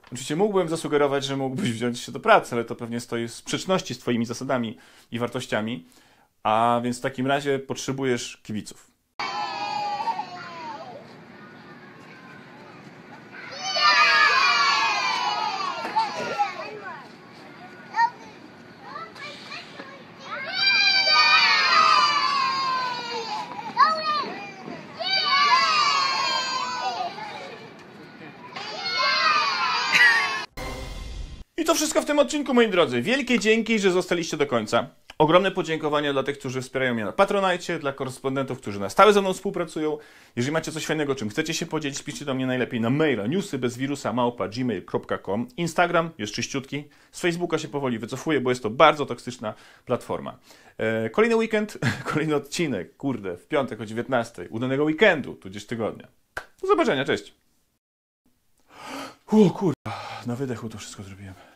Speaker 1: Oczywiście mógłbym zasugerować, że mógłbyś wziąć się do pracy, ale to pewnie stoi w sprzeczności z twoimi zasadami i wartościami. A więc w takim razie potrzebujesz kibiców. I to wszystko w tym odcinku, moi drodzy. Wielkie dzięki, że zostaliście do końca. Ogromne podziękowania dla tych, którzy wspierają mnie na Patronite, dla korespondentów, którzy na stałe ze mną współpracują. Jeżeli macie coś fajnego, czym chcecie się podzielić, piszcie do mnie najlepiej na maila newsy Instagram jest czyściutki. Z Facebooka się powoli wycofuję, bo jest to bardzo toksyczna platforma. Eee, kolejny weekend, kolejny odcinek, kurde, w piątek o 19. Udanego weekendu, tudzież tygodnia. Do zobaczenia, cześć. O kurde, na wydechu to wszystko zrobiłem.